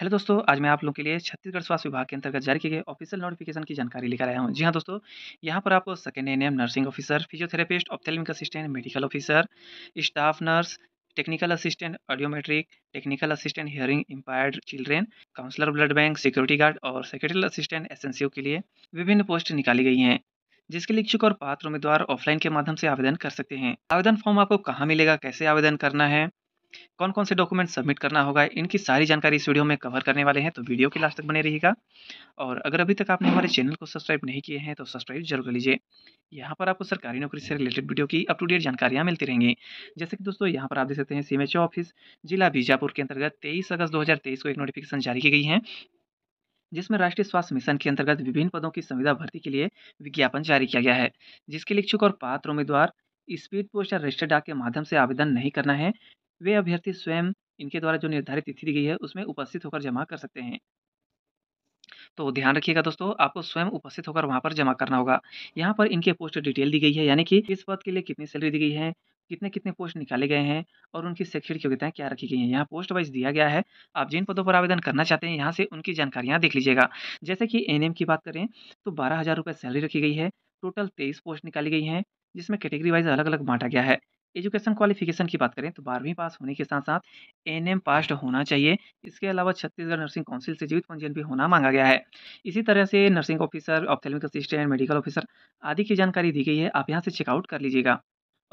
hello दोस्तों आज मैं आप लोगों के लिए छत्तीसगढ़ स्वास्थ्य विभाग के अंतर्गत जारी किए गए ऑफिशियल नोटिफिकेशन की जानकारी लेकर आया हूँ जी हां दोस्तों यहाँ पर आपको second N nursing officer physiotherapist ophthalmic assistant medical officer staff nurse technical assistant audiometric technical assistant hearing impaired children counsellor blood bank security guard और सेक्रेटरी असिस्टेंट एस के लिए विभिन्न पोस्ट निकाली गई हैं जिसके लिए इच्छुक और पात्र उम्मीदवार ऑफलाइन के माध्यम से आवेदन कर सकते हैं आवेदन फॉर्म आपको कहाँ मिलेगा कैसे आवेदन करना है कौन कौन से डॉक्यूमेंट सबमिट करना होगा इनकी सारी जानकारी इस वीडियो में कवर करने वाले हैं तो वीडियो के लास्ट तक बने रहिएगा और अगर अभी तक आपने हमारे चैनल को सब्सक्राइब नहीं किए हैं तो सब्सक्राइब जरूर कर लीजिए यहाँ पर आपको सरकारी नौकरी से रिलेटेड वीडियो की अप टू डेट जानकारियाँ मिलती रहेंगी जैसे कि दोस्तों यहाँ पर आप देख सकते हैं सी ऑफिस जिला बीजापुर के अंतर्गत तेईस अगस्त दो को एक नोटिफिकेशन जारी की गई है जिसमें राष्ट्रीय स्वास्थ्य मिशन के अंतर्गत विभिन्न पदों की संविधा भर्ती के लिए विज्ञापन जारी किया गया है जिसके लिए इच्छुक और पात्र उम्मीदवार स्पीड पोस्ट या रजिस्टर डाक के माध्यम से आवेदन नहीं करना है वे अभ्यर्थी स्वयं इनके द्वारा जो निर्धारित तिथि दी गई है उसमें उपस्थित होकर जमा कर सकते हैं तो ध्यान रखिएगा दोस्तों आपको स्वयं उपस्थित होकर वहाँ पर जमा करना होगा यहाँ पर इनके पोस्ट डिटेल दी गई है यानी कि इस पद के लिए कितनी सैलरी दी गई है कितने कितने पोस्ट निकाले गए हैं और उनकी शैक्षणिक योग्यताएं क्या रखी गई हैं यहाँ पोस्ट वाइज दिया गया है आप जिन पदों पर आवेदन करना चाहते हैं यहाँ से उनकी जानकारियाँ देख लीजिएगा जैसे कि एन की बात करें तो बारह हज़ार रुपये सैलरी रखी गई है टोटल तेईस पोस्ट निकाली गई हैं जिसमें कैटेगरी वाइज अलग अलग बांटा गया है एजुकेशन क्वालिफिकेशन की बात करें तो बारहवीं पास होने के साथ साथ एन एम होना चाहिए इसके अलावा छत्तीसगढ़ नर्सिंग काउंसिल से जीवित पंजीयन भी होना मांगा गया है इसी तरह से nursing officer ophthalmic assistant medical officer आदि की जानकारी दी गई है आप यहाँ से चेकआउट कर लीजिएगा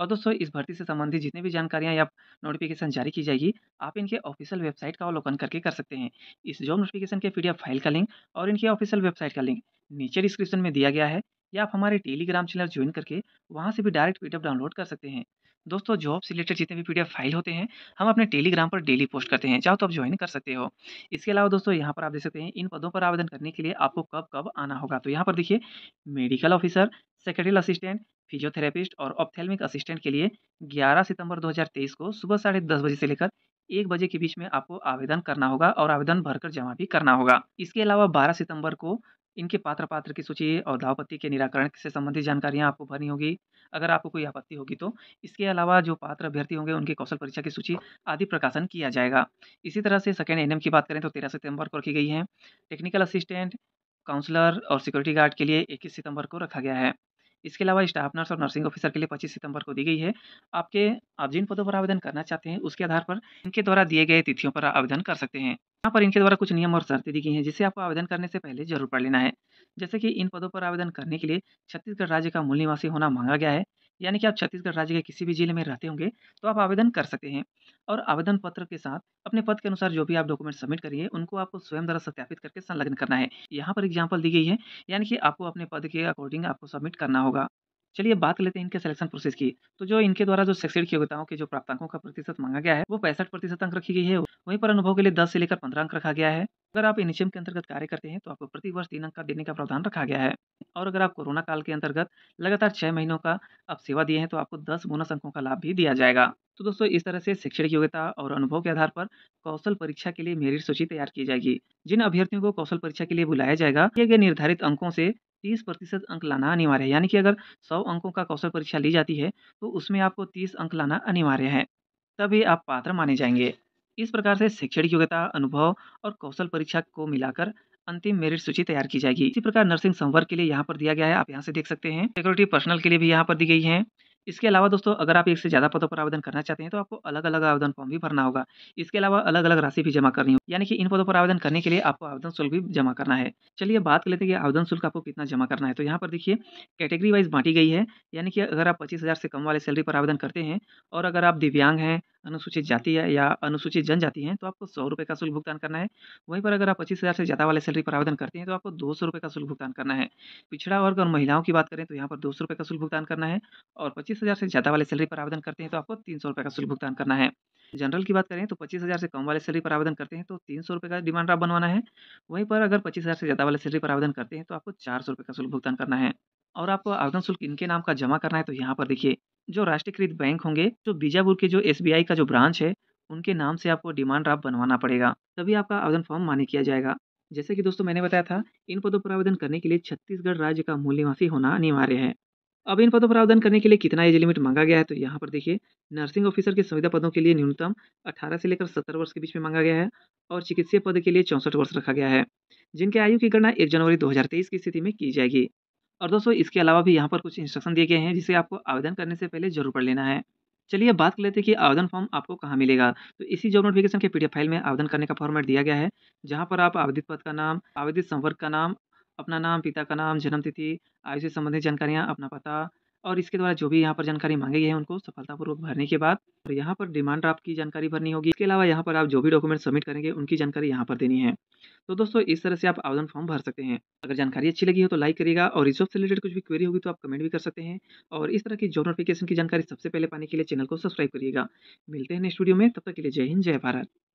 और दोस्तों इस भर्ती से संबंधित जितनी भी जानकारियाँ या नोटिफिकेशन जारी की जाएगी आप इनके ऑफिशियल वेबसाइट का अवलोकन करके कर सकते हैं इस जॉब नोटिफिकेशन के पीडीएफ फाइल का लिंक और इनके ऑफिशियल वेबसाइट का लिंक नीचे डिस्क्रिप्शन में दिया गया है या आप हमारे टेलीग्राम चैनल ज्वाइन करके वहाँ से भी डायरेक्ट पी डाउनलोड कर सकते हैं दोस्तों जॉब से रिलेटेड जितने भी पीडीएफ फाइल होते हैं हम अपने टेलीग्राम पर डेली पोस्ट करते हैं चाहो तो आप ज्वाइन कर सकते हो इसके अलावा दोस्तों यहाँ पर आप देख सकते हैं इन पदों पर आवेदन करने के लिए आपको कब कब आना होगा तो यहाँ पर देखिए medical officer secretarial assistant physiotherapist और ऑप्थेलमिक असिस्टेंट के लिए ग्यारह सितंबर दो को सुबह साढ़े बजे से लेकर एक बजे के बीच में आपको आवेदन करना होगा और आवेदन भरकर जमा भी करना होगा इसके अलावा बारह सितंबर को इनके पात्र पात्र की सूची और धावपत्ति के निराकरण से संबंधित जानकारियाँ आपको भरनी होगी अगर आपको कोई आपत्ति होगी तो इसके अलावा जो पात्र अभ्यर्थी होंगे उनकी कौशल परीक्षा की सूची आदि प्रकाशन किया जाएगा इसी तरह से सेकेंड एन की बात करें तो तेरह सितंबर को रखी गई है टेक्निकल असिस्टेंट काउंसलर और सिक्योरिटी गार्ड के लिए इक्कीस सितंबर को रखा गया है इसके अलावा स्टाफ नर्स और नर्सिंग ऑफिसर के लिए 25 सितंबर को दी गई है आपके आप जिन पदों पर आवेदन करना चाहते हैं उसके आधार पर इनके द्वारा दिए गए तिथियों पर आवेदन कर सकते हैं यहाँ पर इनके द्वारा कुछ नियम और शर्तें दी गई हैं जिसे आपको आवेदन करने से पहले जरूर पढ़ लेना है जैसे कि इन पदों पर आवेदन करने के लिए छत्तीसगढ़ राज्य का मूल निवासी होना मांगा गया है यानी कि आप छत्तीसगढ़ राज्य के किसी भी जिले में रहते होंगे तो आप आवेदन कर सकते हैं और आवेदन पत्र के साथ अपने पद के अनुसार जो भी आप डॉक्यूमेंट सबमिट करिए उनको आपको स्वयं द्वारा सत्यापित करके संलग्न करना है यहाँ पर एग्जाम्पल दी गई है यानी कि आपको अपने पद के अकॉर्डिंग आपको सबमिट करना होगा चलिए बात लेते हैं इनके सिलेक्शन प्रोसेस की तो जो इनके द्वारा जो शैक्षणिक योग्यताओं के जो अंकों का प्रतिशत मांगा गया है वो पैंसठ प्रतिशत अंक रखी गई है वहीं पर अनुभव के लिए दस से लेकर पंद्रह अंक रखा गया है अगर आप इनिशियम के अंतर्गत कार्य करते हैं तो आपको प्रति वर्ष तीन अंक का देने का प्रावधान रखा गया है और अगर आप कोरोना काल के अंतर्गत लगातार छह महीनों का आप सेवा दिए हैं तो आपको दस बोनस अंकों का लाभ भी दिया जाएगा तो दोस्तों इस तरह से शैक्षणिक योग्यता और अनुभव के आधार पर कौशल परीक्षा के लिए मेरिट सूची तैयार की जाएगी जिन अभ्यर्थियों को कौशल परीक्षा के लिए बुलाया जाएगा ये निर्धारित अंकों से तीस प्रतिशत अंक लाना अनिवार्य है यानी कि अगर सौ अंकों का कौशल परीक्षा ली जाती है तो उसमें आपको तीस अंक लाना अनिवार्य है तभी आप पात्र माने जाएंगे इस प्रकार से शैक्षणिक योग्यता अनुभव और कौशल परीक्षा को मिलाकर अंतिम मेरिट सूची तैयार की जाएगी इसी प्रकार नर्सिंग संवर्ग के लिए यहाँ पर दिया गया है आप यहाँ से देख सकते हैं सिक्योरिटी पर्सनल के लिए भी यहाँ पर दी गई है इसके अलावा दोस्तों अगर आप एक से ज़्यादा पदों पर आवेदन करना चाहते हैं तो आपको अलग अलग आवेदन फॉर्म भी भरना होगा इसके अलावा अलग अलग राशि भी जमा करनी होगी यानी कि इन पदों पर आवेदन करने के लिए आपको आवेदन शुल्क भी जमा करना है चलिए बात कर लेते हैं कि आवेदन शुल्क आपको कितना जमा करना है तो यहाँ पर देखिए कैटेगरी वाइज बांटी गई है यानी कि अगर आप पच्चीस से कम वाले सैलरी पर आवेदन करते हैं और अगर आप दिव्यांग हैं अनुसूचित जाति है या अनुसूचित जनजाति है तो आपको सौ रुपये का शुल्क भुगतान करना है वहीं पर अगर आप पच्चीस हज़ार से ज़्यादा वाले सैलरी पर आवेदन करते हैं तो आपको दो सौ रुपये का शुल्क भुगतान करना है पिछड़ा वर्ग और महिलाओं की बात करें तो यहाँ पर दो सौ रुपये का शुल्क भुगतान करना है और पच्चीस हज़ार से ज़्यादा वाले सैलरी पर आवेदन करते हैं तो आपको तीन सौ रुपये का शुल्क भुगतान करना है जनरल की बात करें तो पच्चीस हज़ार से कम वाले सैलरी पर आवेदन करते हैं तो तीन सौ रुपये का डिमांड ड्राफ्ट बनवाना है वहीं पर अगर पच्चीस हज़ार से ज़्यादा वाले सैलरी पर आवेदन करते हैं तो आपको चार सौ रुपये का शुल्क भुगतान करना है और आपको आवेदन शुल्क इनके नाम का जमा करना है तो यहाँ पर देखिए जो राष्ट्रीयकृत बैंक होंगे जो बीजापुर के जो एस का जो ब्रांच है उनके नाम से आपको डिमांड ड्राफ्ट बनवाना पड़ेगा तभी आपका आवेदन फॉर्म मान्य किया जाएगा जैसे कि दोस्तों मैंने बताया था इन पदों पर आवेदन करने के लिए छत्तीसगढ़ राज्य का निवासी होना अनिवार्य है अब इन पदों पर आवेदन करने के लिए कितना एज लिमिट मांगा गया है तो यहाँ पर देखिए नर्सिंग ऑफिसर के संविधा पदों के लिए न्यूनतम 18 से लेकर 70 वर्ष के बीच में मांगा गया है और चिकित्सीय पद के लिए चौंसठ वर्ष रखा गया है जिनके आयु की गणना एक जनवरी 2023 की स्थिति में की जाएगी और दोस्तों इसके अलावा भी यहाँ पर कुछ इंस्ट्रक्शन दिए गए हैं जिसे आपको आवेदन करने से पहले जरूर पढ़ लेना है चलिए बात कर लेते हैं कि आवेदन फॉर्म आपको कहाँ मिलेगा तो इसी जॉब नोटिफिकेशन के पीडीएफ फाइल में आवेदन करने का फॉर्मेट दिया गया है जहाँ पर आप आवेदित पद का नाम आवेदित संपर्क का नाम अपना नाम पिता का नाम जन्मतिथि आयु से संबंधित जानकारियाँ अपना पता और इसके द्वारा जो भी यहाँ पर जानकारी मांगी गई है उनको सफलतापूर्वक भरने के बाद और यहाँ पर डिमांड ड्राफ्ट की जानकारी भरनी होगी इसके अलावा यहाँ पर आप जो भी डॉक्यूमेंट सबमिट करेंगे उनकी जानकारी यहाँ पर देनी है तो दोस्तों इस तरह से आप आवेदन फॉर्म भर सकते हैं अगर जानकारी अच्छी लगी हो तो लाइक करिएगा और इस से रिलेटेड कुछ भी क्वेरी होगी तो आप कमेंट भी कर सकते हैं और इस तरह की जो नोटिफिकेशन की जानकारी सबसे पहले पाने के लिए चैनल को सब्सक्राइब करिएगा मिलते हैं नेक्स्ट वीडियो में तब तक के लिए जय हिंद जय भारत